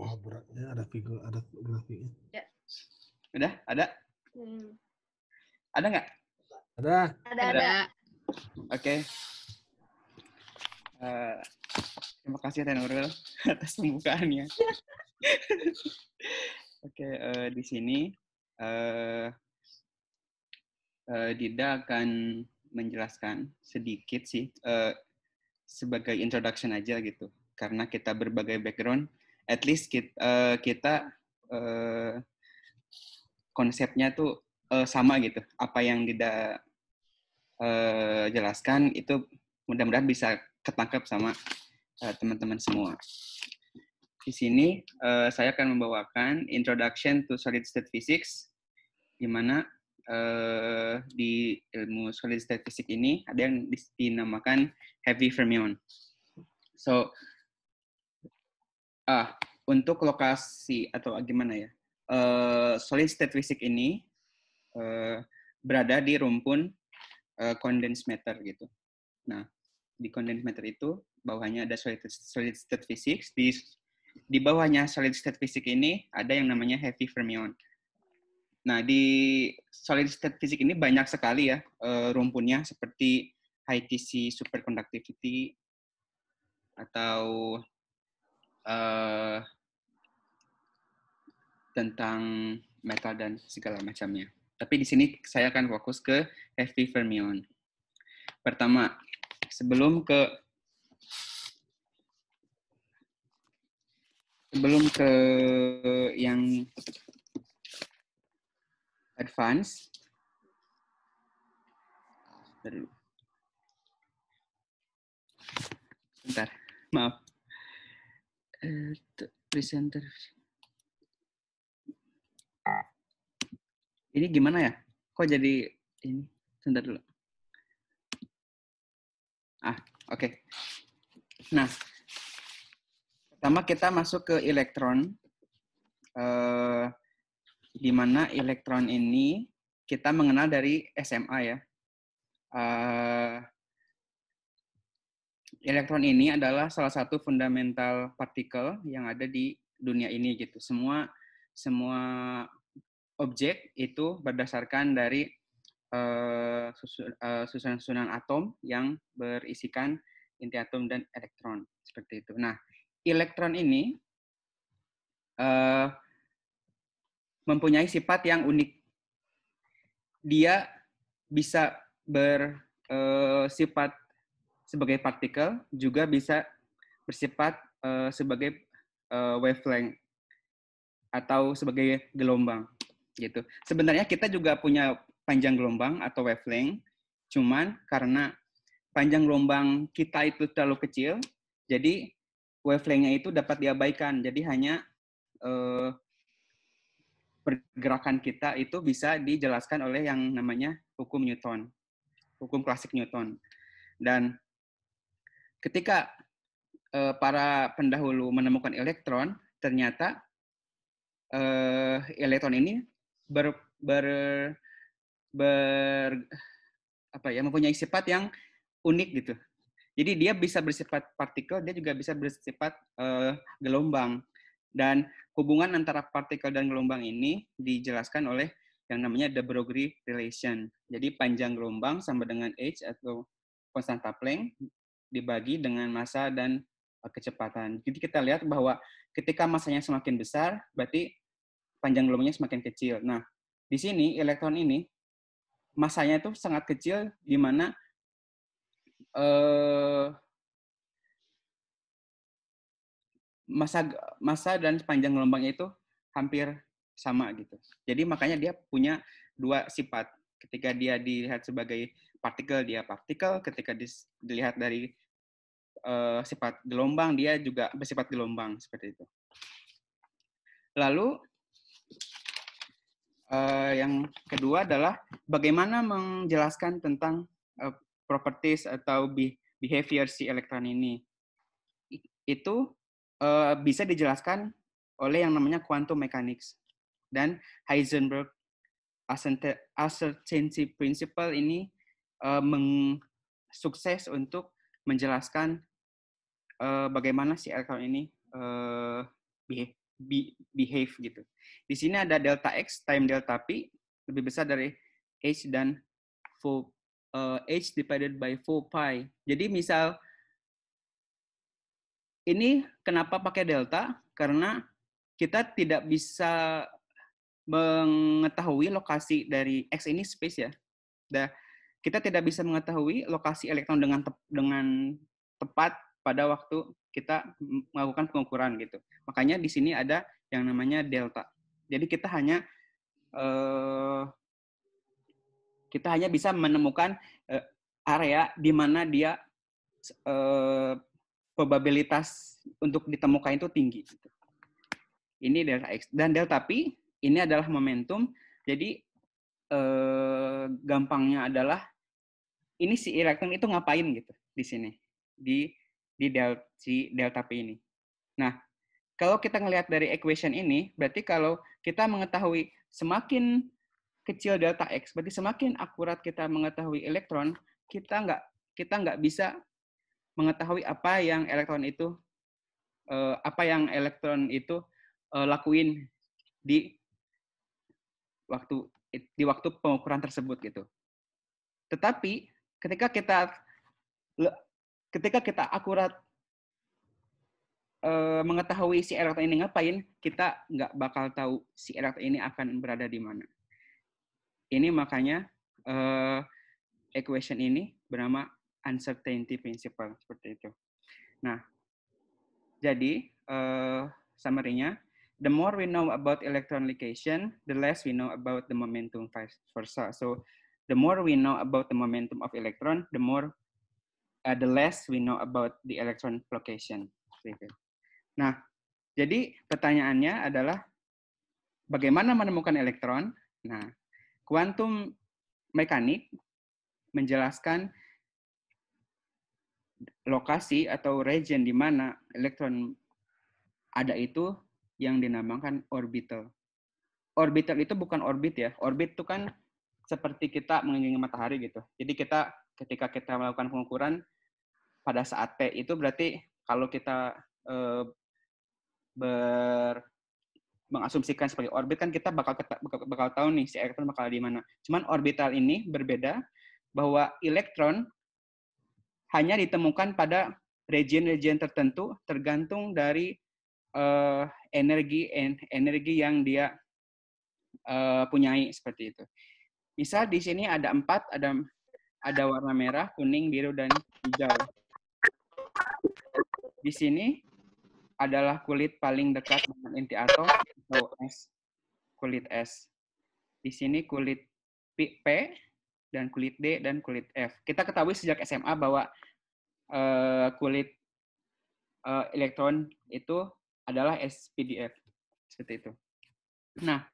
Wah, beratnya ada figur, ada grafiknya. Ya. Udah, ada? Hmm. Ada nggak? Ada. Ada, ada. ada. Oke. Okay. Uh, eh, terima kasih Tenurul atas pembukaannya. Oke, okay, uh, eh, di sini uh, eh, uh, Dida akan menjelaskan sedikit sih uh, sebagai introduction aja gitu, karena kita berbagai background at least eh, kita, uh, eh, kita uh, konsepnya tuh uh, sama gitu. Apa yang tidak uh, jelaskan itu mudah-mudahan bisa ketangkap sama teman-teman uh, semua. Di sini uh, saya akan membawakan Introduction to Solid State Physics, di mana uh, di ilmu solid state physics ini ada yang dinamakan heavy fermion. So, ah, untuk lokasi atau gimana ya uh, solid state fisik ini uh, berada di rumpun uh, condensed matter gitu. Nah di condensed matter itu bawahnya ada solid, solid state fisik di di bawahnya solid state fisik ini ada yang namanya heavy fermion. Nah di solid state fisik ini banyak sekali ya uh, rumpunnya seperti high TC superconductivity atau uh, tentang metal dan segala macamnya. Tapi di sini saya akan fokus ke heavy fermion. Pertama, sebelum ke sebelum ke yang advance dulu. Bentar, maaf. Uh, presenter Ini gimana ya? Kok jadi ini? Sebentar dulu. Ah, oke. Okay. Nah, pertama kita masuk ke elektron. Eh, di mana elektron ini kita mengenal dari SMA ya. Eh, elektron ini adalah salah satu fundamental partikel yang ada di dunia ini gitu. Semua semua objek itu berdasarkan dari eh, eh, susunan-susunan uh, atom yang berisikan inti atom dan elektron seperti itu. Nah, elektron ini uh, mempunyai sifat yang unik. Dia bisa bersifat sebagai partikel, juga bisa bersifat sebagai wavelength atau sebagai gelombang gitu. Sebenarnya kita juga punya panjang gelombang atau wavelength, cuman karena panjang gelombang kita itu terlalu kecil, jadi wavelength-nya itu dapat diabaikan. Jadi hanya eh, pergerakan kita itu bisa dijelaskan oleh yang namanya hukum Newton, hukum klasik Newton. Dan ketika eh, para pendahulu menemukan elektron, ternyata uh, elektron ini ber, ber ber apa ya mempunyai sifat yang unik gitu. Jadi dia bisa bersifat partikel, dia juga bisa bersifat uh, gelombang. Dan hubungan antara partikel dan gelombang ini dijelaskan oleh yang namanya de Broglie relation. Jadi panjang gelombang sama dengan h atau konstanta Planck dibagi dengan massa dan eh, kecepatan. Jadi kita lihat bahwa ketika masanya semakin besar, berarti panjang gelombangnya semakin kecil. Nah, di sini elektron ini masanya itu sangat kecil di mana eh, masa masa dan panjang gelombang itu hampir sama gitu. Jadi makanya dia punya dua sifat. Ketika dia dilihat sebagai partikel dia partikel, ketika dilihat dari uh, sifat gelombang dia juga bersifat gelombang seperti itu. Lalu Uh, yang kedua adalah bagaimana menjelaskan tentang uh, properties atau behavior si elektron ini. itu uh, bisa dijelaskan oleh yang namanya quantum mechanics dan Heisenberg uncertainty principle ini uh, sukses untuk menjelaskan uh, bagaimana si elektron ini uh, be, behave gitu. Di sini ada delta x time delta p lebih besar dari h dan 4 uh, eh, h divided by 4 pi. Jadi misal ini kenapa pakai delta? Karena kita tidak bisa mengetahui lokasi dari x ini space ya. Da, kita tidak bisa mengetahui lokasi elektron dengan tep dengan tepat pada waktu kita melakukan pengukuran gitu. Makanya di sini ada yang namanya delta. Jadi kita hanya eh, kita hanya bisa menemukan eh, area di mana dia eh, probabilitas untuk ditemukan itu tinggi. Gitu. Ini delta x dan delta p ini adalah momentum. Jadi eh, gampangnya adalah ini si elektron itu ngapain gitu di sini di di delta, si delta P ini. Nah, kalau kita ngelihat dari equation ini, berarti kalau kita mengetahui semakin kecil delta X, berarti semakin akurat kita mengetahui elektron, kita nggak kita nggak bisa mengetahui apa yang elektron itu eh, apa yang elektron itu eh, lakuin di waktu di waktu pengukuran tersebut gitu. Tetapi ketika kita ketika kita akurat uh, mengetahui si RT ini ngapain, kita nggak bakal tahu si RT ini akan berada di mana. Ini makanya uh, equation ini bernama uncertainty principle seperti itu. Nah, jadi uh, summary-nya, the more we know about electron location, the less we know about the momentum vice versa. So, the more we know about the momentum of electron, the more uh, the less we know about the electron location. Gitu. Nah, jadi pertanyaannya adalah bagaimana menemukan elektron? Nah, kuantum mekanik menjelaskan lokasi atau region di mana elektron ada itu yang dinamakan orbital. Orbital itu bukan orbit ya. Orbit itu kan seperti kita mengelilingi matahari gitu. Jadi kita ketika kita melakukan pengukuran pada saat T itu berarti kalau kita eh, ber mengasumsikan sebagai orbit kan kita bakal bakal, bakal tahu nih si elektron bakal di mana. Cuman orbital ini berbeda bahwa elektron hanya ditemukan pada region-region tertentu tergantung dari uh, energi en, energi yang dia uh, punyai seperti itu. Misal di sini ada empat, ada ada warna merah, kuning, biru, dan hijau. Di sini adalah kulit paling dekat dengan inti atom atau S, kulit S. Di sini kulit P dan kulit D dan kulit F. Kita ketahui sejak SMA bahwa uh, kulit uh, elektron itu adalah SPDF seperti itu. Nah,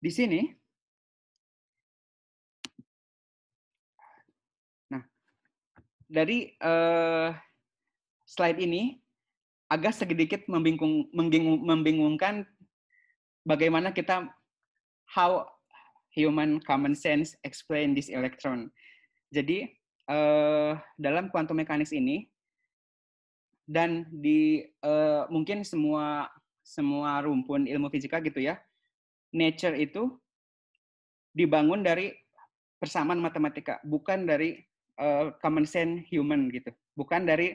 di sini dari uh, slide ini agak sedikit membingung, membingung, membingungkan bagaimana kita how human common sense explain this electron. Jadi uh, dalam kuantum mekanis ini dan di uh, mungkin semua semua rumpun ilmu fisika gitu ya, nature itu dibangun dari persamaan matematika, bukan dari uh, common sense human gitu bukan dari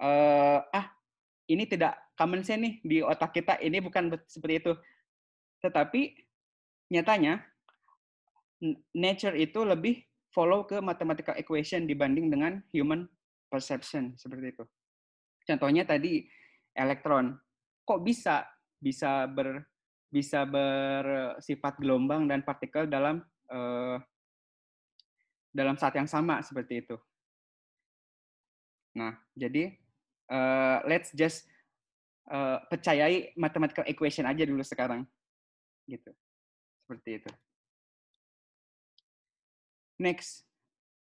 uh, ah ini tidak common sense nih di otak kita ini bukan seperti itu tetapi nyatanya nature itu lebih follow ke mathematical equation dibanding dengan human perception seperti itu contohnya tadi elektron kok bisa bisa ber bisa bersifat gelombang dan partikel dalam uh, dalam saat yang sama seperti itu. Nah, jadi uh, let's just uh, percayai mathematical equation aja dulu sekarang, gitu, seperti itu. Next,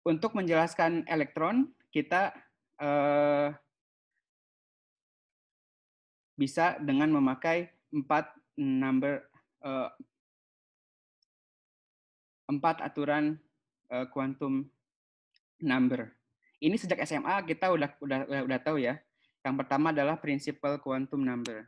untuk menjelaskan elektron kita uh, bisa dengan memakai empat number uh, empat aturan uh, quantum number. Ini sejak SMA kita udah udah udah, tahu ya. Yang pertama adalah prinsipal quantum number.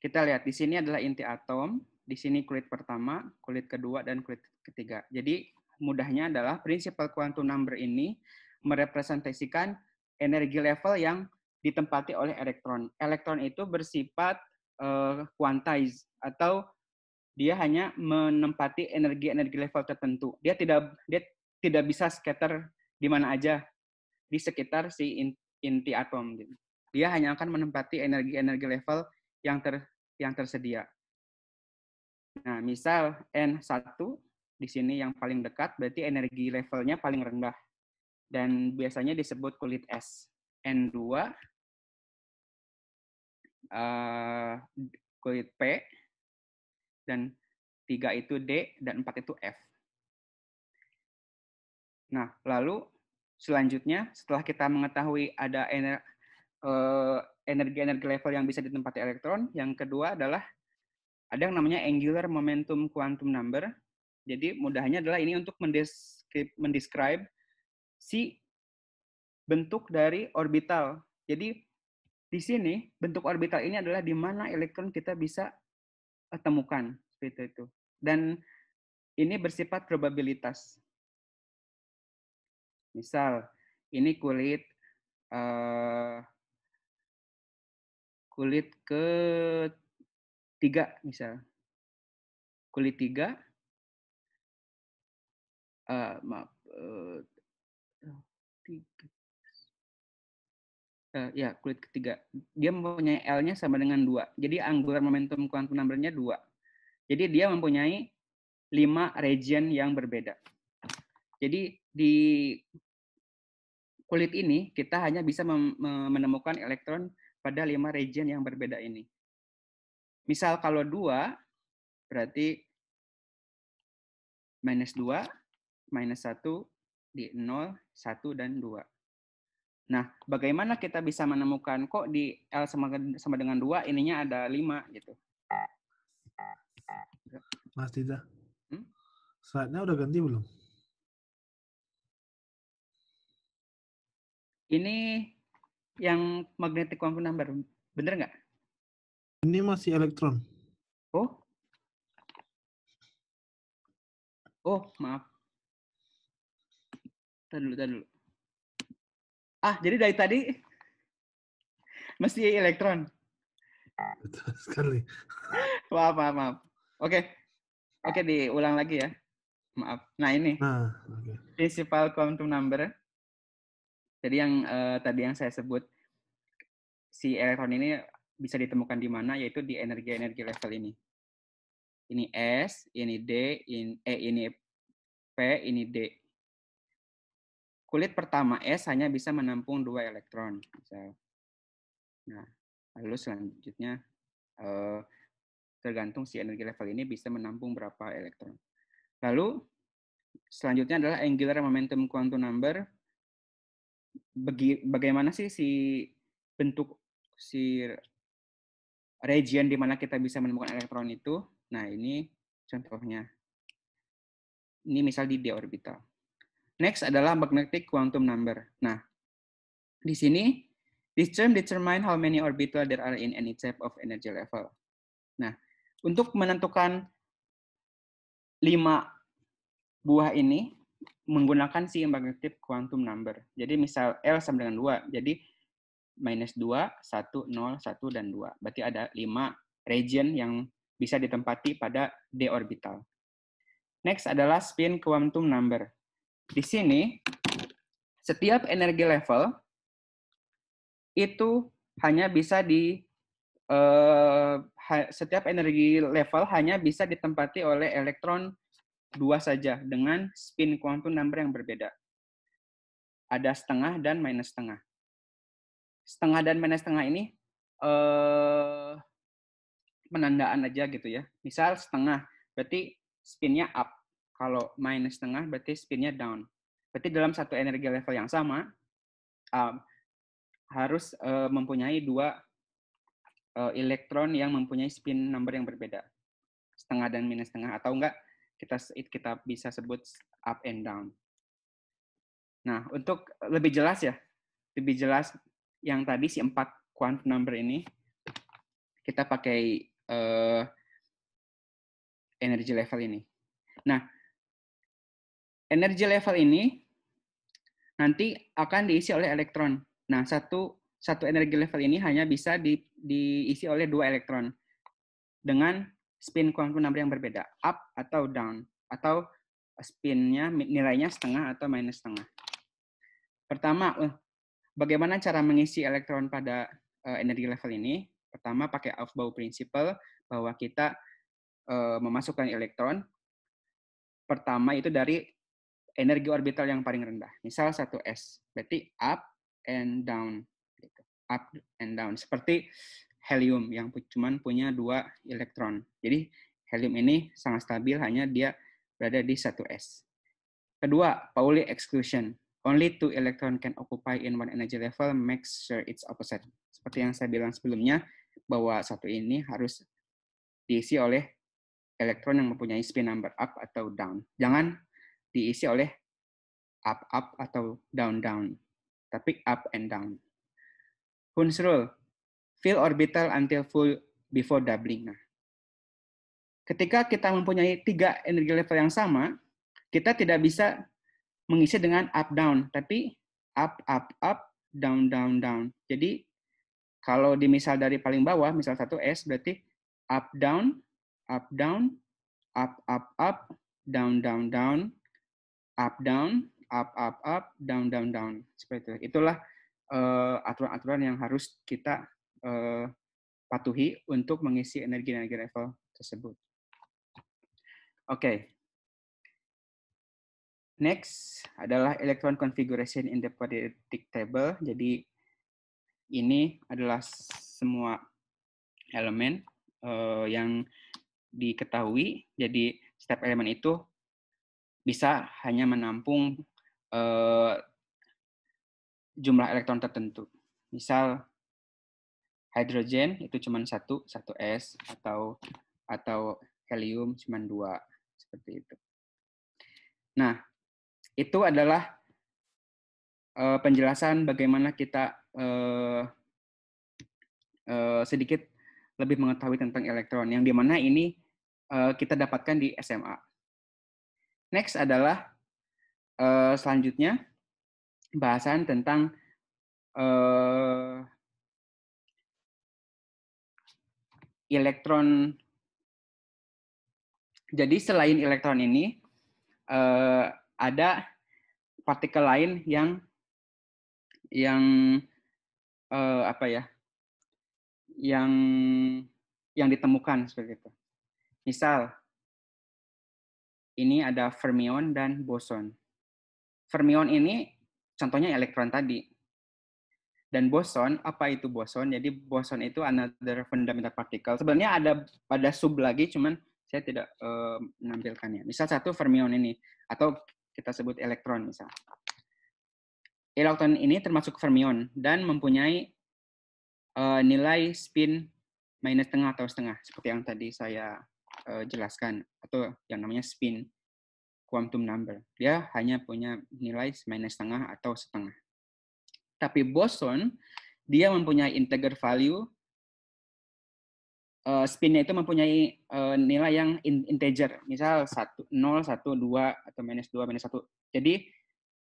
Kita lihat di sini adalah inti atom, di sini kulit pertama, kulit kedua dan kulit ketiga. Jadi mudahnya adalah prinsipal quantum number ini merepresentasikan energi level yang ditempati oleh elektron. Elektron itu bersifat uh, eh, quantized atau dia hanya menempati energi-energi level tertentu. Dia tidak dia tidak bisa scatter di mana aja di sekitar si inti atom. Gitu. Dia hanya akan menempati energi-energi level yang ter yang tersedia. Nah, misal N1 di sini yang paling dekat berarti energi levelnya paling rendah dan biasanya disebut kulit es. N2 eh, kulit P dan 3 itu D, dan 4 itu F. Nah, lalu selanjutnya setelah kita mengetahui ada eh, energi-energi level yang bisa ditempati elektron, yang kedua adalah ada yang namanya angular momentum quantum number. Jadi mudahnya adalah ini untuk mendeskrip, mendescribe si bentuk dari orbital. Jadi di sini bentuk orbital ini adalah di mana elektron kita bisa temukan seperti itu. Dan ini bersifat probabilitas. Misal, ini kulit uh, kulit ke tiga misal kulit tiga uh, maaf uh, tiga uh, ya kulit ketiga. Dia mempunyai L-nya sama dengan dua. Jadi angular momentum quantum number-nya dua. Jadi dia mempunyai lima region yang berbeda. Jadi di kulit ini kita hanya bisa menemukan elektron pada lima region yang berbeda ini. Misal kalau dua berarti minus dua minus satu di nol satu dan dua Nah, bagaimana kita bisa menemukan kok di L sama, dengan 2 ininya ada 5 gitu. Mas Dita, Hmm? saatnya udah ganti belum? Ini yang magnetic quantum number, bener nggak? Ini masih elektron. Oh. Oh, maaf. Tadi dulu, tadi dulu. Ah, jadi dari tadi mesti elektron. Betul sekali. maaf, maaf, maaf. Oke. Oke, diulang lagi ya. Maaf. Nah, ini. Nah, okay. Principal quantum number. Jadi yang uh, tadi yang saya sebut si elektron ini bisa ditemukan di mana yaitu di energi-energi level ini. Ini S, ini D, ini E, eh, ini P, ini D kulit pertama S hanya bisa menampung dua elektron. Nah, lalu selanjutnya eh, tergantung si energi level ini bisa menampung berapa elektron. Lalu selanjutnya adalah angular momentum quantum number. bagaimana sih si bentuk si region di mana kita bisa menemukan elektron itu? Nah, ini contohnya. Ini misal di d orbital. Next adalah magnetic quantum number. Nah, di sini, this term determine how many orbital there are in any type of energy level. Nah, untuk menentukan lima buah ini menggunakan si magnetic quantum number. Jadi misal L sama dengan 2. Jadi minus 2, 1, 0, 1, dan 2. Berarti ada lima region yang bisa ditempati pada D orbital. Next adalah spin quantum number. Di sini, setiap energi level itu hanya bisa di uh, setiap energi level hanya bisa ditempati oleh elektron dua saja dengan spin quantum number yang berbeda. Ada setengah dan minus setengah. Setengah dan minus setengah ini eh, penandaan aja gitu ya. Misal setengah, berarti spinnya up. Kalau minus setengah berarti spinnya down. Berarti dalam satu energi level yang sama um, harus uh, mempunyai dua uh, elektron yang mempunyai spin number yang berbeda, setengah dan minus setengah atau enggak kita kita bisa sebut up and down. Nah, untuk lebih jelas ya, lebih jelas yang tadi si empat quantum number ini kita pakai uh, eh, energy level ini. Nah, energi level ini nanti akan diisi oleh elektron. Nah, satu satu energi level ini hanya bisa di, diisi oleh dua elektron dengan spin kuantum number yang berbeda, up atau down, atau spinnya nilainya setengah atau minus setengah. Pertama, eh, bagaimana cara mengisi elektron pada uh, energi level ini? Pertama, pakai Aufbau principle bahwa kita uh, memasukkan elektron. Pertama itu dari energi orbital yang paling rendah. Misal 1s, berarti up and down. Gitu. Up and down. Seperti helium yang cuma punya dua elektron. Jadi helium ini sangat stabil, hanya dia berada di 1s. Kedua, Pauli exclusion. Only two electron can occupy in one energy level, make sure it's opposite. Seperti yang saya bilang sebelumnya, bahwa satu ini harus diisi oleh elektron yang mempunyai spin number up atau down. Jangan diisi oleh up up atau down down, tapi up and down. Hund's rule, fill orbital until full before doubling. Nah, ketika kita mempunyai tiga energi level yang sama, kita tidak bisa mengisi dengan up down, tapi up up up down down down. Jadi kalau di misal dari paling bawah, misal satu s berarti up down, up down, up up up, down down down, up down, up up up, down down down. Seperti itu. Itulah eh, aturan-aturan uh, yang harus kita uh, patuhi untuk mengisi energi-energi level tersebut. Oke. Okay. Next adalah electron configuration in the periodic table. Jadi ini adalah semua elemen uh, yang diketahui. Jadi setiap elemen itu bisa hanya menampung eh, jumlah elektron tertentu. Misal hidrogen itu cuma satu, satu s atau atau helium cuma dua seperti itu. Nah, itu adalah eh, penjelasan bagaimana kita eh, eh, sedikit lebih mengetahui tentang elektron yang dimana ini eh, kita dapatkan di SMA. Next adalah uh, selanjutnya bahasan tentang uh, elektron. Jadi selain elektron ini uh, ada partikel lain yang yang uh, apa ya? Yang yang ditemukan seperti itu. Misal ini ada fermion dan boson. Fermion ini contohnya elektron tadi. Dan boson, apa itu boson? Jadi boson itu another fundamental particle. Sebenarnya ada pada sub lagi, cuman saya tidak uh, menampilkannya. Misal satu fermion ini, atau kita sebut elektron misal. Elektron ini termasuk fermion dan mempunyai uh, nilai spin minus setengah atau setengah, seperti yang tadi saya uh, jelaskan atau yang namanya spin quantum number. Dia hanya punya nilai minus setengah atau setengah. Tapi boson dia mempunyai integer value uh, spinnya itu mempunyai uh, nilai yang in integer. Misal 1, 0, 1, 2, atau minus 2, minus 1. Jadi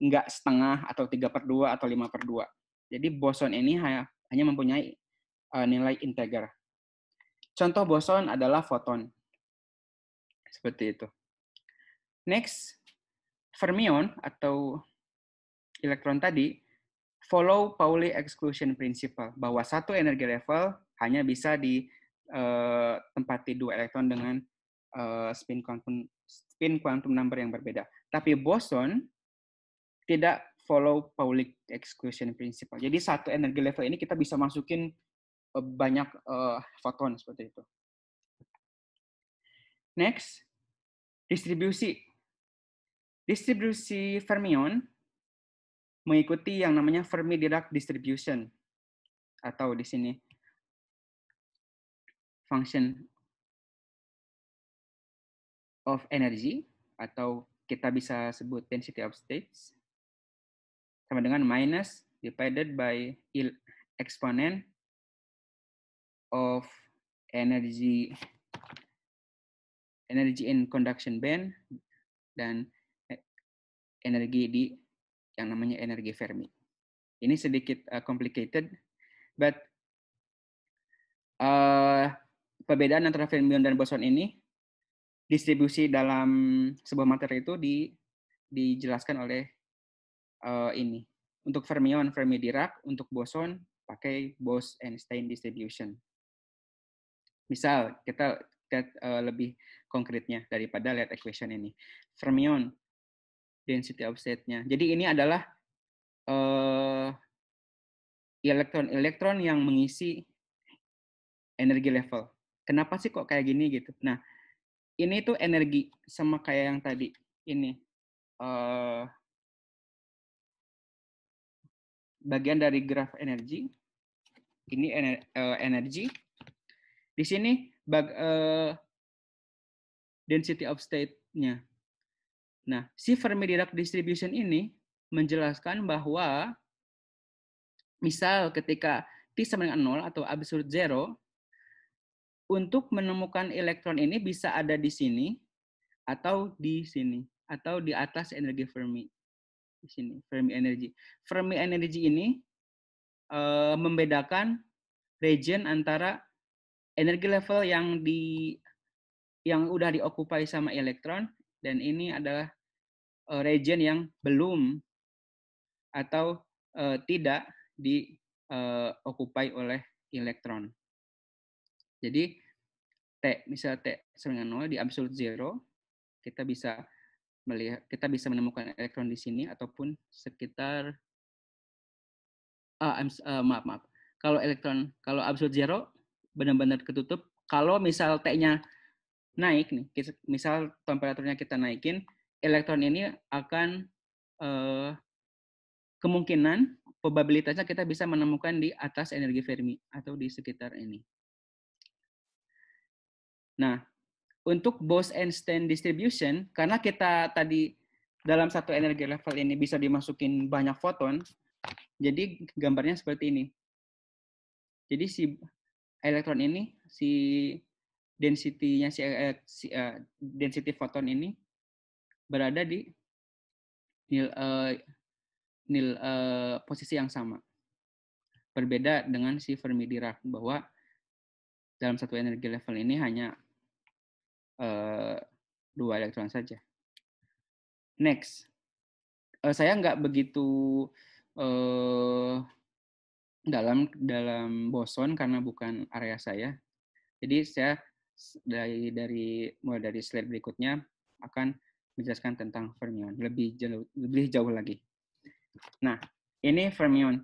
nggak setengah atau 3 per 2 atau 5 per 2. Jadi boson ini ha hanya mempunyai uh, nilai integer. Contoh boson adalah foton. Seperti itu. Next, fermion atau elektron tadi follow Pauli exclusion principle bahwa satu energi level hanya bisa ditempati eh, dua elektron dengan eh, spin quantum spin quantum number yang berbeda. Tapi boson tidak follow Pauli exclusion principle. Jadi satu energi level ini kita bisa masukin eh, banyak foton seperti itu. Next, distribusi. Distribusi fermion mengikuti yang namanya Fermi-Dirac distribution atau di sini function of energy atau kita bisa sebut density of states sama dengan minus divided by exponent of energy energi in conduction band dan energi di yang namanya energi Fermi. Ini sedikit uh, complicated, but uh, perbedaan antara fermion dan boson ini distribusi dalam sebuah materi itu di, dijelaskan oleh uh, ini. Untuk fermion, Fermi Dirac, untuk boson pakai Bose-Einstein distribution. Misal kita that uh, lebih konkretnya daripada lihat equation ini. Fermion density of state-nya. Jadi ini adalah elektron eh, elektron-elektron yang mengisi energi level. Kenapa sih kok kayak gini gitu? Nah, ini tuh energi sama kayak yang tadi ini uh, bagian dari graf energi. Ini energi. Di sini bag, uh, density of state-nya. Nah, si Fermi Dirac distribution ini menjelaskan bahwa misal ketika T sama dengan 0 atau absurd zero, untuk menemukan elektron ini bisa ada di sini atau di sini atau di atas energi Fermi di sini Fermi energy. Fermi energy ini e, membedakan region antara energi level yang di yang udah diokupai sama elektron dan ini adalah uh, region yang belum atau uh, tidak diokupai eh, uh, oleh elektron. Jadi T misal T sama dengan 0 di absolute zero kita bisa melihat kita bisa menemukan elektron di sini ataupun sekitar ah, uh, maaf maaf kalau elektron kalau absolute zero benar-benar ketutup. Kalau misal T-nya naik nih, misal temperaturnya kita naikin, elektron ini akan eh, kemungkinan probabilitasnya kita bisa menemukan di atas energi Fermi atau di sekitar ini. Nah, untuk Bose-Einstein distribution, karena kita tadi dalam satu energi level ini bisa dimasukin banyak foton, jadi gambarnya seperti ini. Jadi si elektron ini si densitinya si, uh, si uh, density foton ini berada di nil, uh, nil uh, posisi yang sama. Berbeda dengan si Fermi Dirac bahwa dalam satu energi level ini hanya uh, dua elektron saja. Next, uh, saya nggak begitu uh, dalam dalam boson karena bukan area saya. Jadi saya dari dari mulai dari slide berikutnya akan menjelaskan tentang fermion lebih jauh lebih jauh lagi. Nah, ini fermion.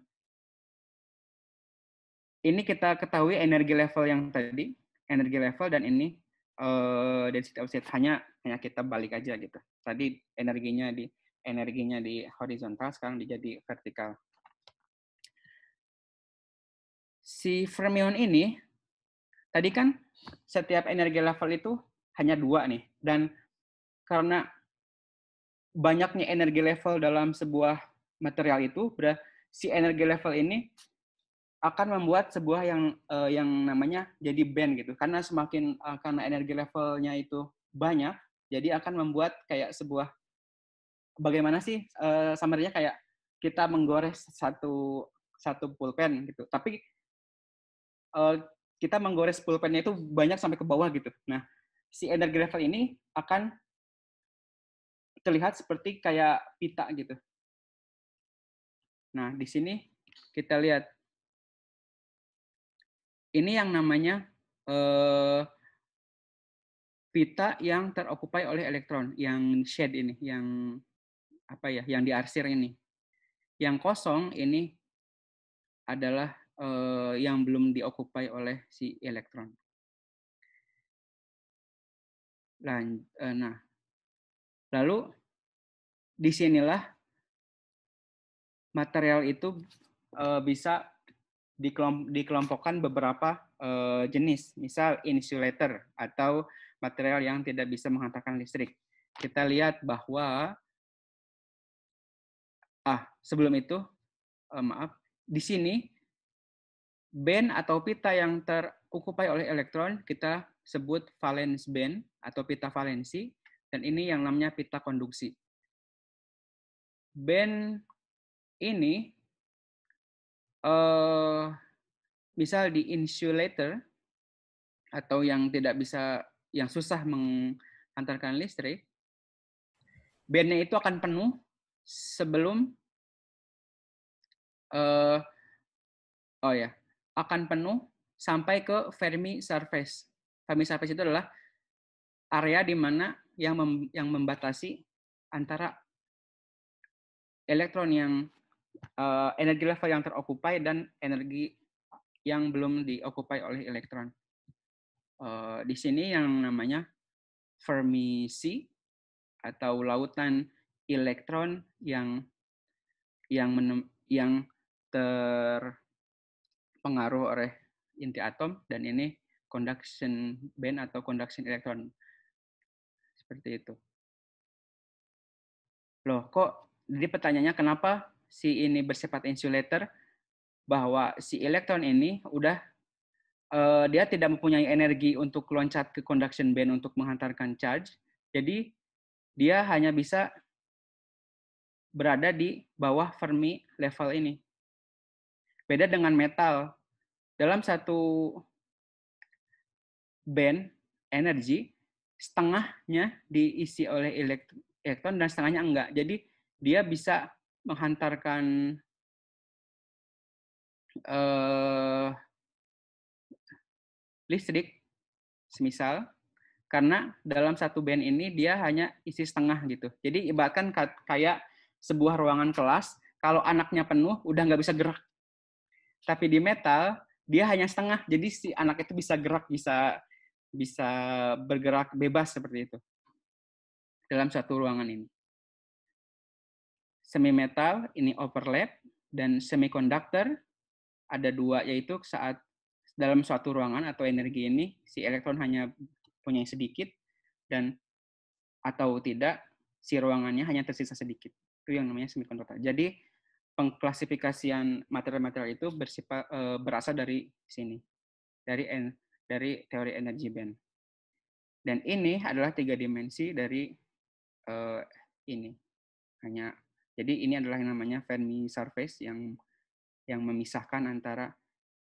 Ini kita ketahui energi level yang tadi, energi level dan ini uh, density offset hanya hanya kita balik aja gitu. Tadi energinya di energinya di horizontal sekarang dijadi vertikal. si fermion ini tadi kan setiap energi level itu hanya dua nih dan karena banyaknya energi level dalam sebuah material itu berarti si energi level ini akan membuat sebuah yang uh, yang namanya jadi band gitu karena semakin uh, karena energi levelnya itu banyak jadi akan membuat kayak sebuah bagaimana sih uh, kayak kita menggores satu satu pulpen gitu tapi uh, kita menggores pulpennya itu banyak sampai ke bawah gitu. Nah, si energi level ini akan terlihat seperti kayak pita gitu. Nah, di sini kita lihat. Ini yang namanya uh, pita yang terokupai oleh elektron, yang shed ini, yang apa ya, yang diarsir ini. Yang kosong ini adalah uh, yang belum diokupai oleh si elektron. Lan, uh, nah, lalu disinilah material itu uh, bisa dikelomp dikelompokkan beberapa uh, jenis, misal insulator atau material yang tidak bisa menghantarkan listrik. Kita lihat bahwa ah sebelum itu uh, maaf di sini band atau pita yang terkukupai oleh elektron kita sebut valence band atau pita valensi dan ini yang namanya pita konduksi. Band ini eh misal di insulator atau yang tidak bisa yang susah mengantarkan listrik bandnya itu akan penuh sebelum eh oh ya akan penuh sampai ke Fermi surface. Fermi surface itu adalah area di mana yang mem yang membatasi antara elektron yang uh, energi level yang terokupai dan energi yang belum diokupai oleh elektron. Uh, di sini yang namanya Fermi Sea atau lautan elektron yang yang menem, yang ter pengaruh oleh inti atom dan ini conduction band atau conduction electron. Seperti itu. Loh, kok jadi pertanyaannya kenapa si ini bersifat insulator bahwa si elektron ini udah uh, dia tidak mempunyai energi untuk loncat ke conduction band untuk menghantarkan charge. Jadi dia hanya bisa berada di bawah Fermi level ini. Beda dengan metal. Dalam satu band energi setengahnya diisi oleh elektron dan setengahnya enggak. Jadi dia bisa menghantarkan uh, listrik semisal karena dalam satu band ini dia hanya isi setengah gitu. Jadi ibaratkan kayak sebuah ruangan kelas, kalau anaknya penuh udah nggak bisa gerak tapi di metal dia hanya setengah jadi si anak itu bisa gerak bisa bisa bergerak bebas seperti itu dalam satu ruangan ini semi metal ini overlap dan semikonduktor ada dua yaitu saat dalam suatu ruangan atau energi ini si elektron hanya punya sedikit dan atau tidak si ruangannya hanya tersisa sedikit itu yang namanya semikonduktor jadi pengklasifikasian material-material itu bersifat uh, berasal dari sini, dari en, dari teori energi band. Dan ini adalah tiga dimensi dari uh, ini. Hanya jadi ini adalah yang namanya Fermi surface yang yang memisahkan antara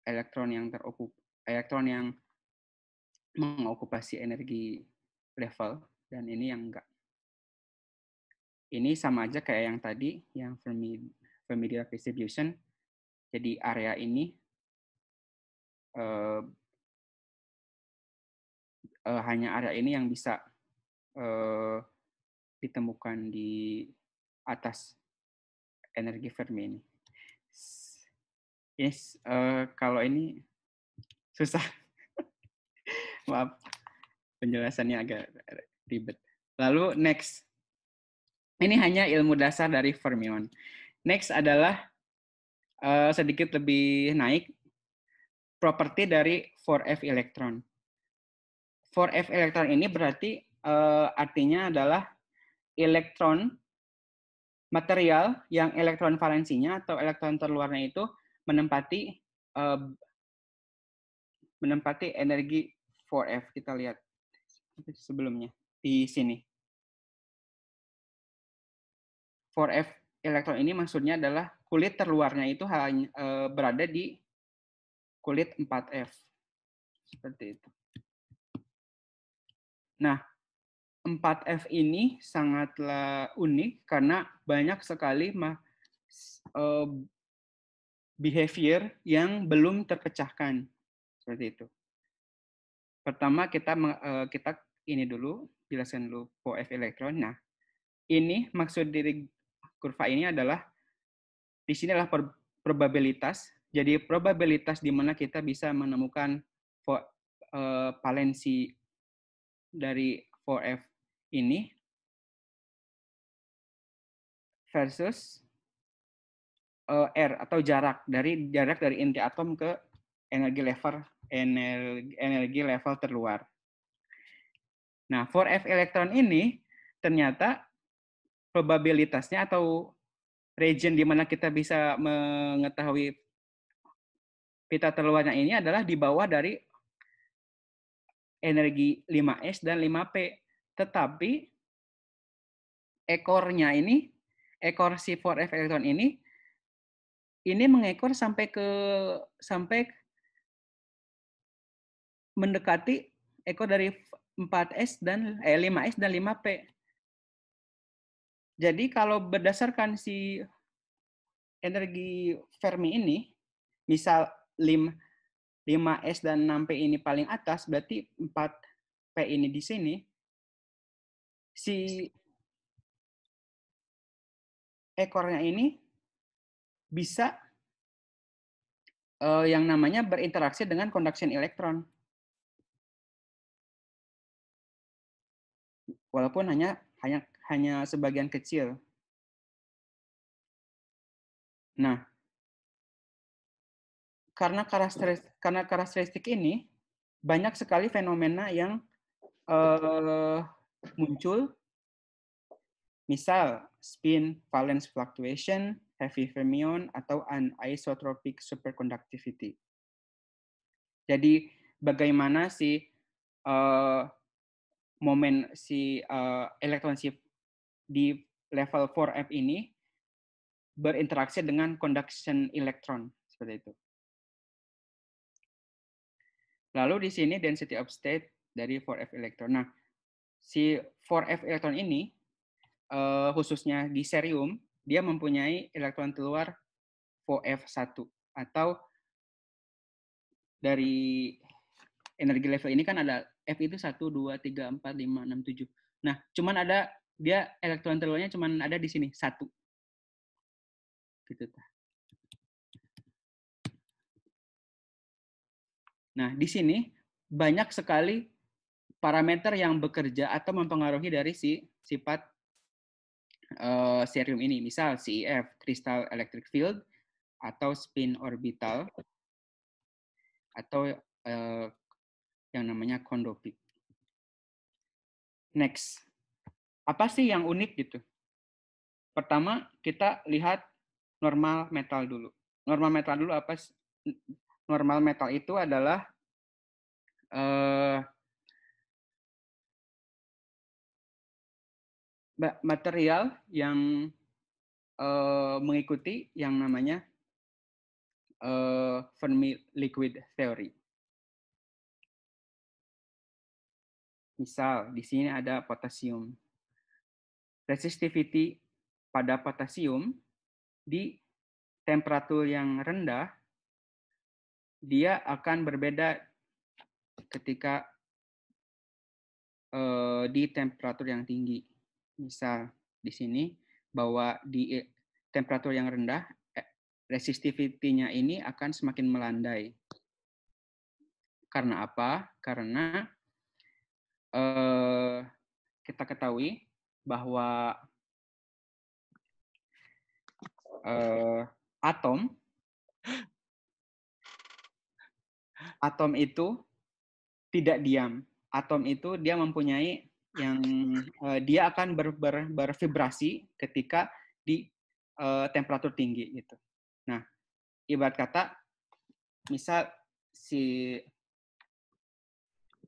elektron yang terokup elektron yang mengokupasi energi level dan ini yang enggak. Ini sama aja kayak yang tadi yang Fermi familiar distribution. Jadi area ini uh, uh, hanya area ini yang bisa uh, ditemukan di atas energi Fermi ini. Yes, uh, kalau ini susah. Maaf, penjelasannya agak ribet. Lalu next, ini hanya ilmu dasar dari fermion. Next adalah uh, sedikit lebih naik properti dari 4f elektron. 4f elektron ini berarti uh, artinya adalah elektron material yang elektron valensinya atau elektron terluarnya itu menempati uh, menempati energi 4f kita lihat sebelumnya di sini. 4f elektron ini maksudnya adalah kulit terluarnya itu hanya e, berada di kulit 4F. Seperti itu. Nah, 4F ini sangatlah unik karena banyak sekali eh, behavior yang belum terpecahkan. Seperti itu. Pertama kita eh, kita ini dulu jelaskan dulu 4f elektron. Nah, ini maksud dari kurva ini adalah di sini adalah probabilitas. Jadi probabilitas di mana kita bisa menemukan eh, valensi dari 4F ini versus eh, R atau jarak dari jarak dari inti atom ke energi level energi, energi level terluar. Nah, 4F elektron ini ternyata probabilitasnya atau region di mana kita bisa mengetahui pita terluarnya ini adalah di bawah dari energi 5S dan 5P. Tetapi ekornya ini, ekor C4F elektron ini, ini mengekor sampai ke sampai mendekati ekor dari 4S dan eh, 5S dan 5P. Jadi kalau berdasarkan si energi Fermi ini, misal 5, s dan 6P ini paling atas, berarti 4P ini di sini, si ekornya ini bisa uh, yang namanya berinteraksi dengan conduction elektron. Walaupun hanya hanya hanya sebagian kecil. Nah, karena karakteristik, karena karakteristik ini banyak sekali fenomena yang uh, muncul, misal spin valence fluctuation, heavy fermion, atau anisotropic superconductivity. Jadi bagaimana si uh, momen si uh, elektron si di level 4F ini berinteraksi dengan conduction electron seperti itu. Lalu di sini density of state dari 4F electron. Nah, si 4F electron ini eh, khususnya di serium dia mempunyai elektron keluar 4F1 atau dari energi level ini kan ada F itu 1 2 3 4 5 6 7. Nah, cuman ada dia elektron terluarnya cuma ada di sini satu gitu nah di sini banyak sekali parameter yang bekerja atau mempengaruhi dari si sifat uh, eh, serium ini misal CEF crystal electric field atau spin orbital atau uh, yang namanya Peak. next apa sih yang unik gitu? Pertama, kita lihat normal metal dulu. Normal metal dulu apa? sih? Normal metal itu adalah uh, material yang uh, mengikuti yang namanya uh, Fermi Liquid Theory. Misal, di sini ada potasium resistivity pada potasium di temperatur yang rendah dia akan berbeda ketika uh, di temperatur yang tinggi. Misal di sini bahwa di eh, temperatur yang rendah e, resistivitinya ini akan semakin melandai. Karena apa? Karena eh, kita ketahui bahwa uh, atom atom itu tidak diam. Atom itu dia mempunyai yang uh, dia akan ber, ber, bervibrasi ketika di uh, temperatur tinggi gitu. Nah, ibarat kata misal si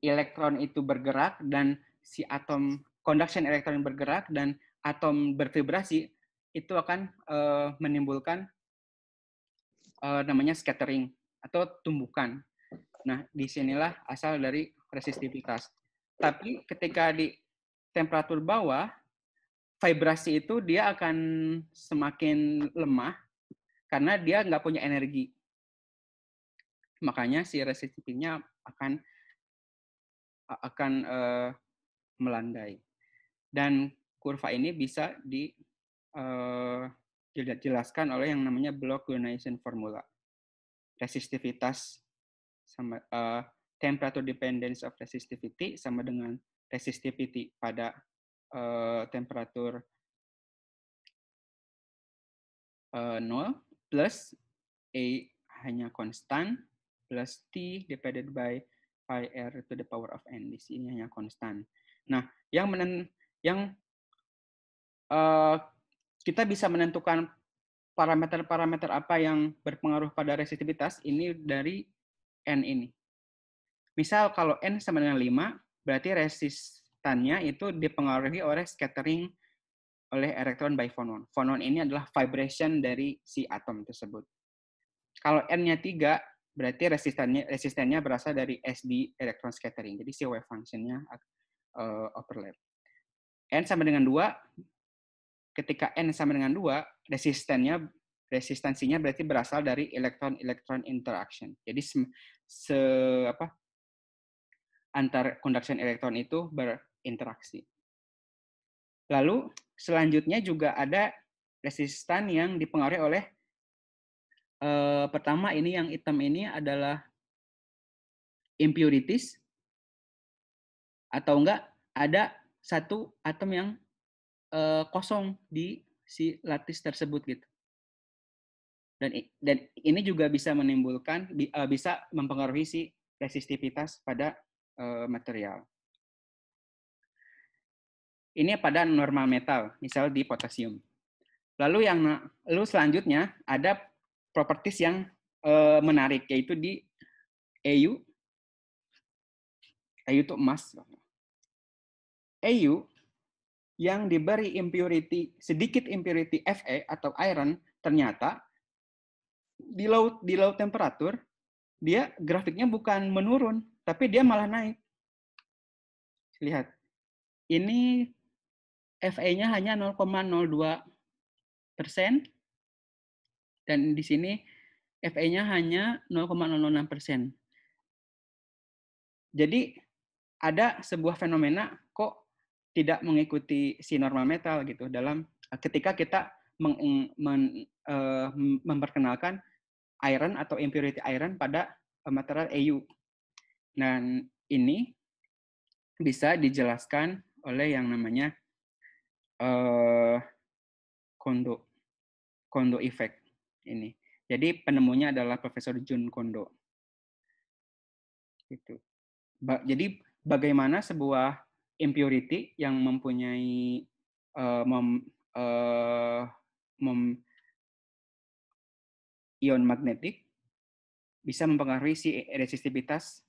elektron itu bergerak dan si atom conduction elektron bergerak dan atom bervibrasi itu akan uh, menimbulkan uh, namanya scattering atau tumbukan. Nah, disinilah asal dari resistivitas. Tapi ketika di temperatur bawah, vibrasi itu dia akan semakin lemah karena dia nggak punya energi. Makanya si resistivitasnya akan akan uh, melandai. Dan kurva ini bisa dijelaskan eh, oleh yang namanya block Gunnison formula. Resistivitas sama uh, temperature dependence of resistivity sama dengan resistivity pada uh, eh, temperatur uh, 0 plus A hanya konstan plus T divided by pi R to the power of N. Di sini hanya konstan. Nah, yang menen yang uh, kita bisa menentukan parameter-parameter apa yang berpengaruh pada resistivitas ini dari N ini. Misal kalau N sama dengan 5, berarti resistannya itu dipengaruhi oleh scattering oleh elektron by phonon. Phonon ini adalah vibration dari si atom tersebut. Kalau N-nya 3, berarti resistannya resistennya berasal dari SD electron scattering. Jadi si wave function-nya uh, overlap. N sama dengan 2, ketika N sama dengan 2, resistennya resistensinya berarti berasal dari elektron-elektron interaction. Jadi se, se apa antar conduction elektron itu berinteraksi. Lalu selanjutnya juga ada resistan yang dipengaruhi oleh eh, pertama ini yang hitam ini adalah impurities atau enggak ada satu atom yang uh, kosong di si lattice tersebut gitu. Dan dan ini juga bisa menimbulkan uh, bisa mempengaruhi si resistivitas pada uh, material. Ini pada normal metal, misal di potasium. Lalu yang lalu selanjutnya ada properties yang uh, menarik yaitu di EU. EU itu emas AU yang diberi impurity sedikit impurity Fe atau iron ternyata di laut di laut temperatur dia grafiknya bukan menurun tapi dia malah naik. Lihat. Ini Fe-nya hanya 0,02 persen dan di sini Fe-nya hanya 0,006 persen. Jadi ada sebuah fenomena tidak mengikuti si normal metal gitu dalam ketika kita meng, men, uh, memperkenalkan iron atau impurity iron pada eh, material AU. Dan ini bisa dijelaskan oleh yang namanya uh, Kondo Kondo effect ini. Jadi penemunya adalah Profesor Jun Kondo. Gitu. Ba jadi bagaimana sebuah impurity yang mempunyai uh, mem, uh, mem, ion magnetik bisa mempengaruhi si resistivitas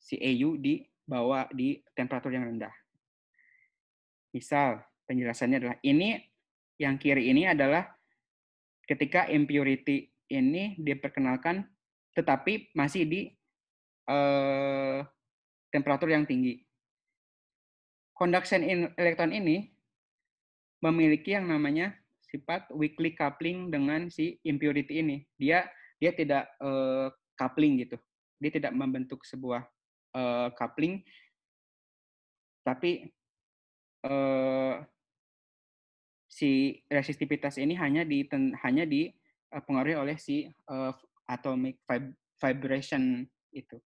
si AU di bawah di temperatur yang rendah. Misal penjelasannya adalah ini yang kiri ini adalah ketika impurity ini diperkenalkan tetapi masih di eh, temperatur yang tinggi. Conduction in elektron ini memiliki yang namanya sifat weakly coupling dengan si impurity ini. Dia dia tidak uh, coupling gitu. Dia tidak membentuk sebuah uh, coupling tapi uh, si resistivitas ini hanya di hanya dipengaruhi oleh si uh, atomic vibration itu.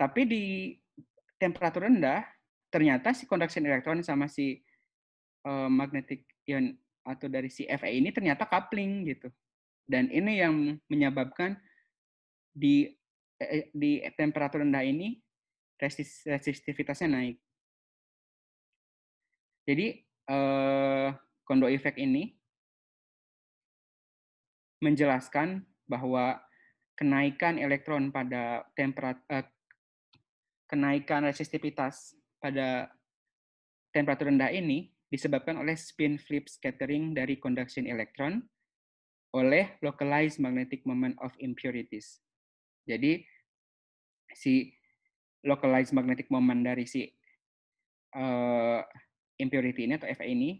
Tapi di temperatur rendah, ternyata si conduction electron sama si uh, magnetic ion atau dari si Fe ini ternyata coupling gitu. Dan ini yang menyebabkan di eh, di temperatur rendah ini resistivitasnya naik. Jadi eh, kondo efek ini menjelaskan bahwa kenaikan elektron pada temperat eh, kenaikan resistivitas pada temperatur rendah ini disebabkan oleh spin flip scattering dari conduction electron oleh localized magnetic moment of impurities. Jadi si localized magnetic moment dari si uh, impurity ini atau FA ini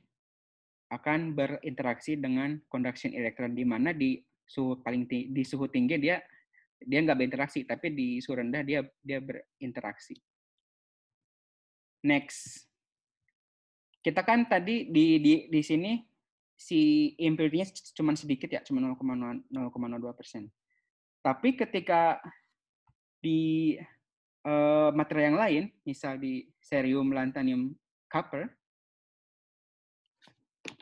akan berinteraksi dengan conduction electron di mana di suhu paling tinggi, di suhu tinggi dia dia nggak berinteraksi tapi di suhu rendah dia dia berinteraksi next kita kan tadi di di di sini si impuritynya cuma sedikit ya cuma 0,02 persen tapi ketika di uh, material yang lain misal di serium, lantanium copper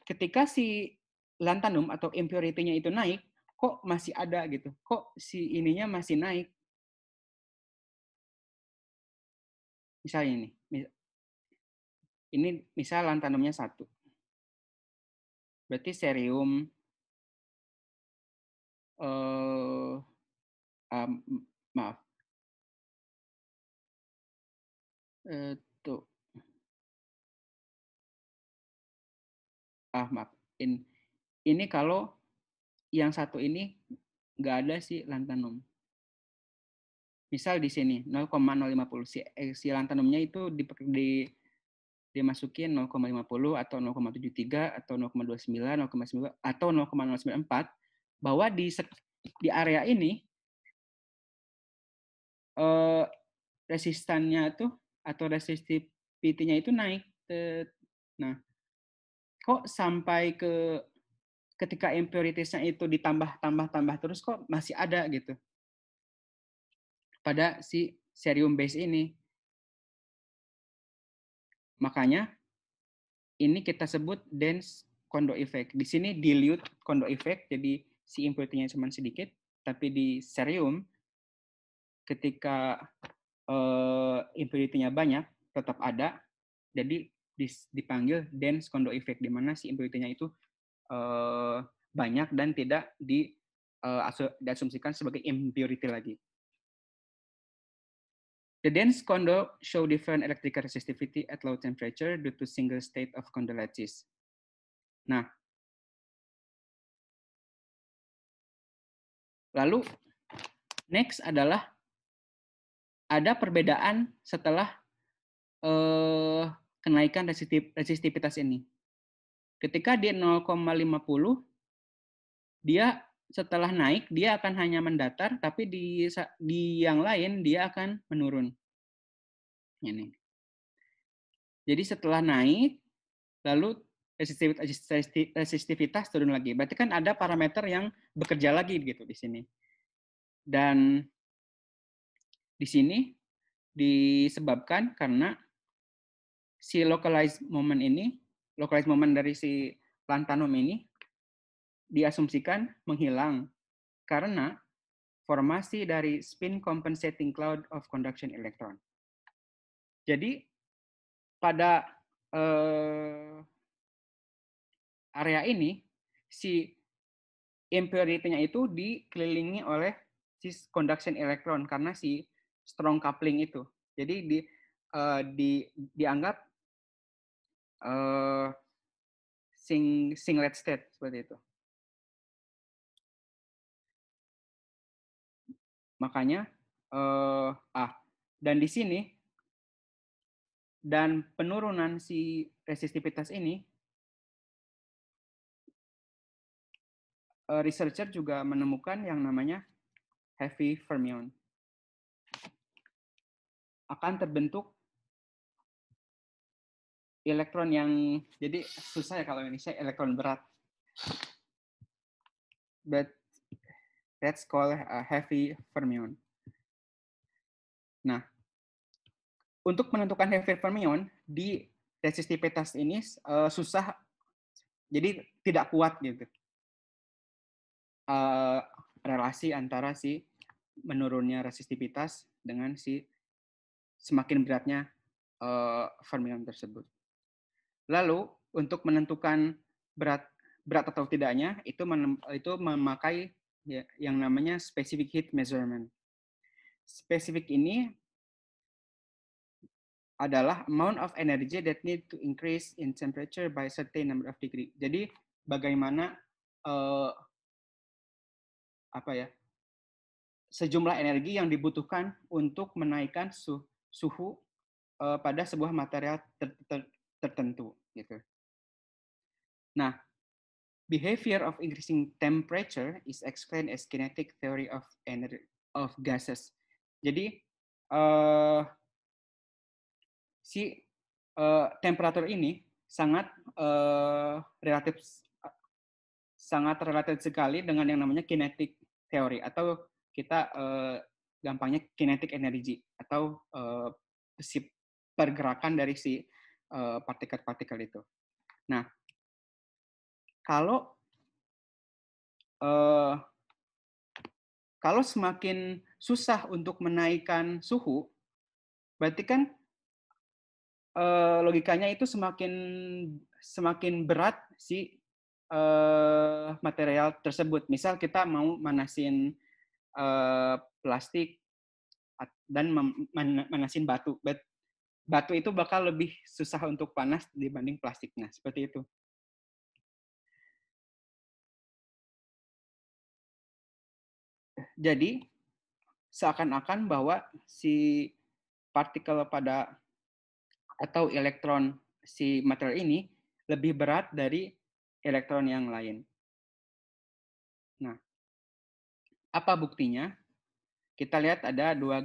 ketika si lantanum atau impurity-nya itu naik kok masih ada gitu kok si ininya masih naik misalnya ini ini misal lantanumnya satu berarti serium eh, um, maaf itu ah maaf in, ini kalau yang satu ini nggak ada si lantanum. Misal di sini 0,050 si, eh, si lantanumnya itu di, di dimasukin 0,50 atau 0,73 atau 0,29, 0,9 atau 0,094 bahwa di di area ini eh, resistannya tuh atau resistivitinya itu naik. Nah, kok sampai ke ketika impurities-nya itu ditambah tambah tambah terus kok masih ada gitu pada si serium base ini makanya ini kita sebut dense condo effect di sini dilute condo effect jadi si impurity-nya cuma sedikit tapi di serium ketika uh, eh, impurity-nya banyak tetap ada jadi dipanggil dense condo effect di mana si impurity-nya itu Eh, banyak dan tidak di eh, diasumsikan sebagai impurity lagi. The dense condo show different electrical resistivity at low temperature due to single state of condylitis. Nah, lalu next adalah ada perbedaan setelah uh, kenaikan resistivitas ini. Ketika di 0,50, dia setelah naik dia akan hanya mendatar, tapi di di yang lain dia akan menurun. Ini. Jadi setelah naik, lalu resistivitas turun lagi. Berarti kan ada parameter yang bekerja lagi gitu di sini. Dan di sini disebabkan karena si localized moment ini localized moment dari si lantanum ini diasumsikan menghilang karena formasi dari spin compensating cloud of conduction electron. Jadi pada uh, area ini si impurity-nya itu dikelilingi oleh si conduction electron karena si strong coupling itu. Jadi di, uh, di dianggap uh, sing singlet state seperti itu. Makanya uh, ah dan di sini dan penurunan si resistivitas ini uh, researcher juga menemukan yang namanya heavy fermion akan terbentuk elektron yang jadi susah ya kalau Indonesia elektron berat. But that's called a heavy fermion. Nah, untuk menentukan heavy fermion di resistivitas ini uh, susah, jadi tidak kuat gitu. Uh, relasi antara si menurunnya resistivitas dengan si semakin beratnya uh, fermion tersebut. Lalu untuk menentukan berat berat atau tidaknya itu menem, itu memakai ya, yang namanya specific heat measurement. Specific ini adalah amount of energy that need to increase in temperature by certain number of degree. Jadi bagaimana uh, apa ya sejumlah energi yang dibutuhkan untuk menaikkan suhu, suhu uh, eh, pada sebuah material ter ter tertentu gitu. Nah, behavior of increasing temperature is explained as kinetic theory of energy of gases. Jadi uh, si uh, temperatur ini sangat uh, relatif sangat relatif sekali dengan yang namanya kinetic theory atau kita uh, gampangnya kinetic energy atau uh, si pergerakan dari si Eh, partikel-partikel itu. Nah, kalau eh, kalau semakin susah untuk menaikkan suhu, berarti kan eh, logikanya itu semakin semakin berat si material tersebut. Misal kita mau manasin plastik dan manasin batu, batu itu bakal lebih susah untuk panas dibanding plastiknya seperti itu. Jadi, seakan-akan bahwa si partikel pada atau elektron si material ini lebih berat dari elektron yang lain. Nah, apa buktinya? Kita lihat ada dua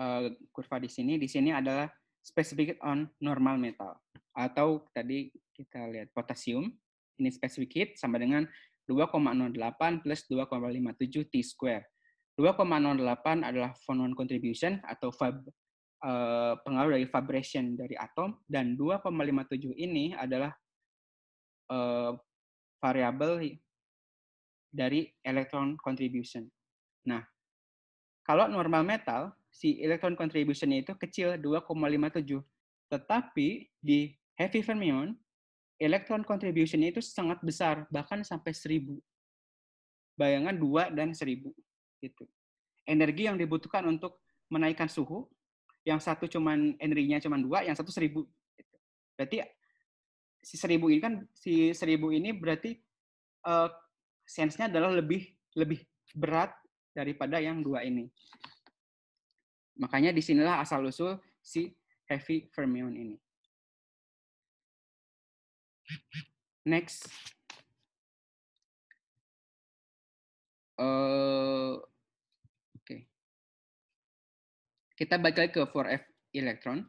uh, kurva di sini. Di sini adalah specific on normal metal atau tadi kita lihat potasium ini specific heat sama dengan 2,08 plus 2,57 T square. 2,08 adalah phonon contribution atau fab, uh, pengaruh dari vibration dari atom dan 2,57 ini adalah uh, eh, variabel dari electron contribution. Nah, kalau normal metal si elektron contribution itu kecil 2,57. Tetapi di heavy fermion, elektron contribution itu sangat besar, bahkan sampai 1000. Bayangan 2 dan 1000. Gitu. Energi yang dibutuhkan untuk menaikkan suhu, yang satu cuman energinya cuman dua, yang satu seribu. Gitu. Berarti si seribu ini kan si seribu ini berarti uh, sensenya adalah lebih lebih berat daripada yang dua ini. Makanya disinilah asal-usul si heavy fermion ini. Next. Uh, Oke. Okay. Kita lagi ke 4F elektron,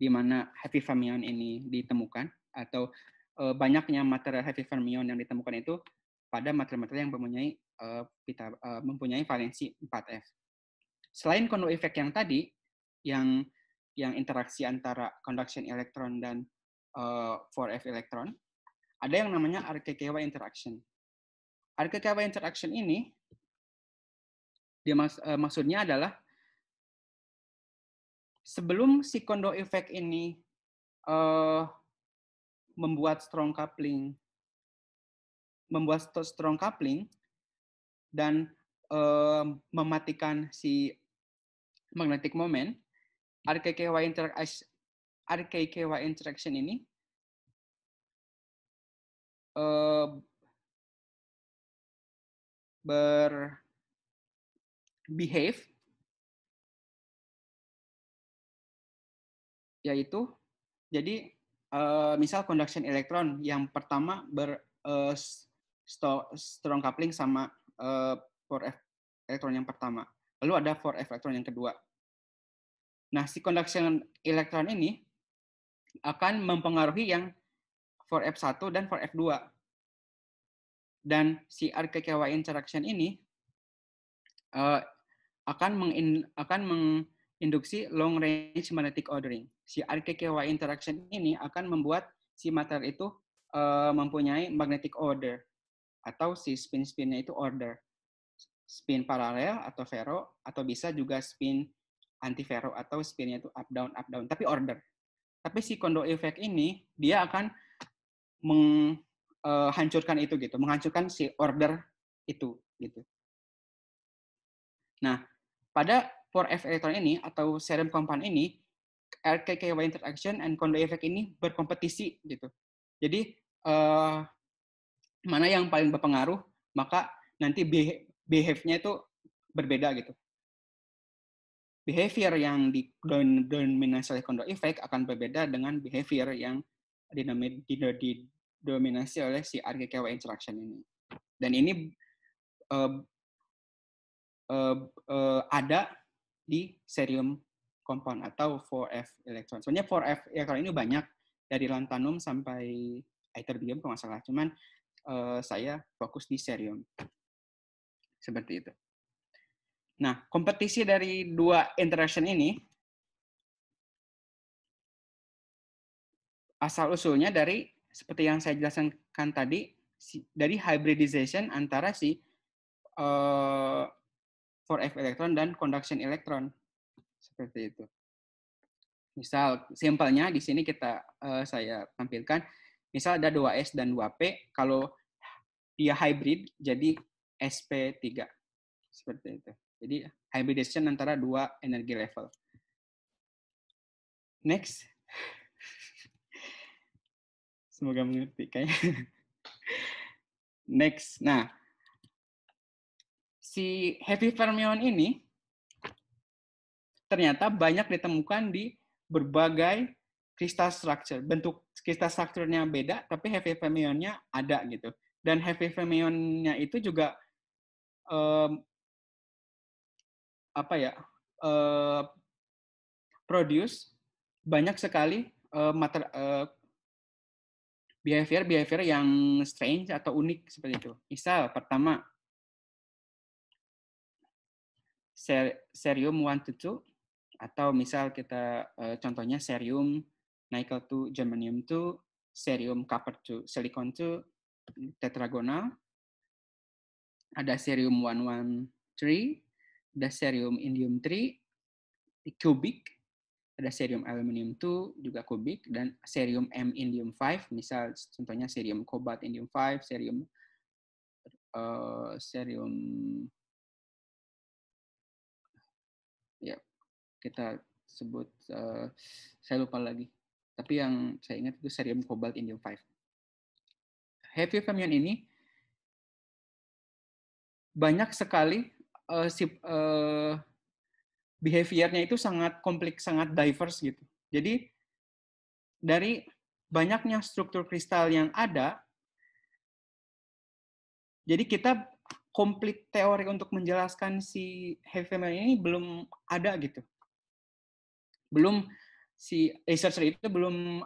di mana heavy fermion ini ditemukan, atau uh, banyaknya material heavy fermion yang ditemukan itu pada material-material yang mempunyai uh, pita, uh, mempunyai valensi 4F. Selain Kondo efek yang tadi, yang yang interaksi antara conduction electron dan uh, 4F electron, ada yang namanya RKKW interaction. RKKW interaction ini dia mas, uh, maksudnya adalah sebelum si Kondo efek ini uh, membuat strong coupling membuat strong coupling dan uh, mematikan si magnetic moment, RKKY, interaction interaction ini uh, ber behave yaitu jadi uh, misal conduction electron yang pertama ber uh, strong coupling sama uh, for e-, elektron yang pertama Lalu ada 4f elektron yang kedua. Nah, si conduction elektron ini akan mempengaruhi yang 4f1 dan 4f2. Dan si RKKY interaction ini eh, akan akan menginduksi long range magnetic ordering. Si RKKY interaction ini akan membuat si material itu eh, mempunyai magnetic order atau si spin-spinnya itu order spin paralel atau ferro atau bisa juga spin anti vero atau spinnya itu up down up down tapi order. Tapi si kondo effect ini dia akan menghancurkan eh, itu gitu, menghancurkan si order itu gitu. Nah, pada 4F electron ini atau serum compound ini RKKY interaction and kondo effect ini berkompetisi gitu. Jadi uh, mana yang paling berpengaruh maka nanti bi behave-nya itu berbeda gitu. Behavior yang didominasi oleh condo Effect akan berbeda dengan behavior yang didominasi oleh si RGKW interaction ini. Dan ini uh, uh, uh, ada di serium compound atau 4F elektron. Sebenarnya 4F elektron ini banyak dari lantanum sampai ytterbium kalau nggak salah. Cuman uh, saya fokus di serium. Seperti itu. Nah, kompetisi dari dua interaction ini asal-usulnya dari seperti yang saya jelaskan tadi dari hybridization antara si uh, eh, 4f elektron dan conduction elektron seperti itu. Misal simpelnya di sini kita uh, saya tampilkan misal ada 2s dan 2p kalau dia hybrid jadi SP3. Seperti itu. Jadi hybridization antara dua energi level. Next. Semoga mengerti kayaknya. Next. Nah, si heavy fermion ini ternyata banyak ditemukan di berbagai kristal structure. Bentuk kristal strukturnya beda, tapi heavy fermionnya ada gitu. Dan heavy fermionnya itu juga um, apa ya uh, produce banyak sekali uh, mater, uh, behavior behavior yang strange atau unik seperti itu. Misal pertama ser serium one to two atau misal kita uh, contohnya serium nickel to germanium to serium copper to silicon to tetragonal ada Cerium 113, ada Cerium Indium 3, cubic, ada Cerium Aluminium 2 juga kubik, dan Cerium M Indium 5, misal contohnya Cerium Cobalt Indium 5, Cerium uh, eh, Cerium ya kita sebut uh, saya lupa lagi tapi yang saya ingat itu Cerium Cobalt Indium 5. Heavy fermion ini banyak sekali uh, si uh, behaviornya itu sangat kompleks, sangat diverse gitu. Jadi dari banyaknya struktur kristal yang ada, jadi kita komplit teori untuk menjelaskan si heavy metal ini belum ada gitu. Belum si researcher itu belum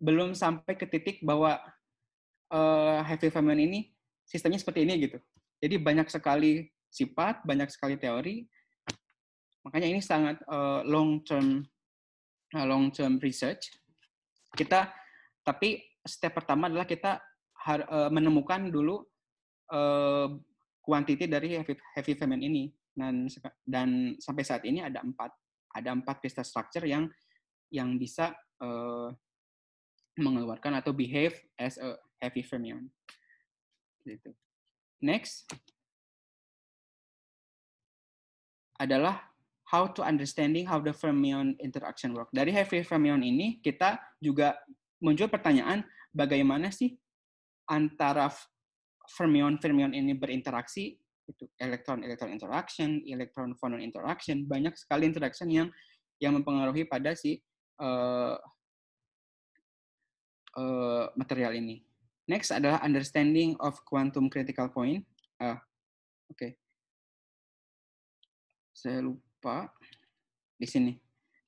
belum sampai ke titik bahwa uh, eh, heavy feminine ini sistemnya seperti ini gitu. Jadi banyak sekali sifat, banyak sekali teori. Makanya ini sangat uh, long term uh, long term research. Kita tapi step pertama adalah kita har, uh, menemukan dulu uh, kuantiti dari heavy, heavy femen ini dan dan sampai saat ini ada empat ada empat pesta structure yang yang bisa uh, mengeluarkan atau behave as a heavy fermion. Gitu. Next adalah how to understanding how the fermion interaction work. Dari heavy fermion ini kita juga muncul pertanyaan bagaimana sih antara fermion-fermion ini berinteraksi itu elektron-elektron interaction, elektron-fonon interaction, banyak sekali interaction yang yang mempengaruhi pada si uh, uh, material ini. Next adalah understanding of quantum critical point. Ah, oke. Okay. Saya lupa di sini.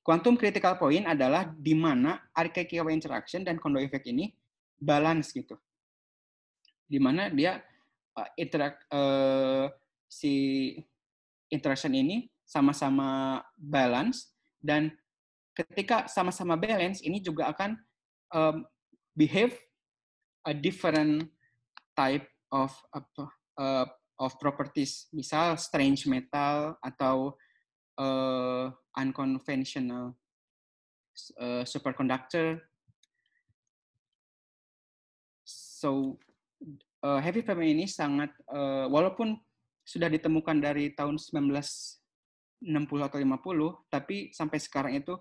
Quantum critical point adalah di mana RKKW interaction dan Kondo effect ini balance gitu. Di mana dia uh, ah, interak uh, eh, si interaction ini sama-sama balance dan ketika sama-sama balance ini juga akan um, behave a different type of uh, of properties, misal strange metal atau uh, unconventional uh, superconductor. So uh, heavy film ini sangat uh, walaupun sudah ditemukan dari tahun 1960 atau 50, tapi sampai sekarang itu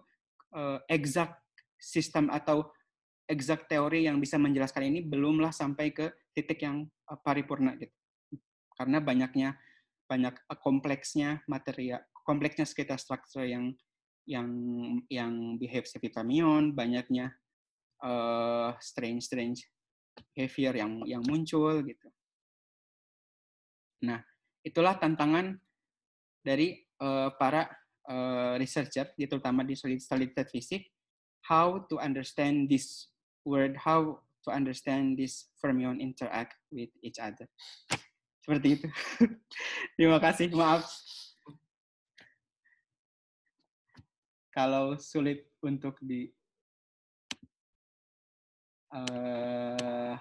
uh, exact sistem atau exact teori yang bisa menjelaskan ini belumlah sampai ke titik yang eh, paripurna gitu. Karena banyaknya banyak eh, kompleksnya material kompleksnya sekitar struktur yang yang yang behave fermion, banyaknya uh, eh, strange strange behavior yang yang muncul gitu. Nah, itulah tantangan dari uh, para uh, researcher, terutama di solid solid state physics, how to understand this word how to understand this fermion interact with each other. Seperti itu. Terima kasih, maaf. Kalau sulit untuk di uh,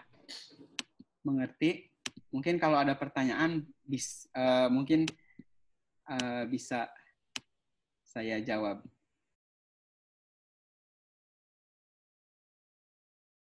mengerti, mungkin kalau ada pertanyaan, bis, uh, mungkin uh, bisa saya jawab.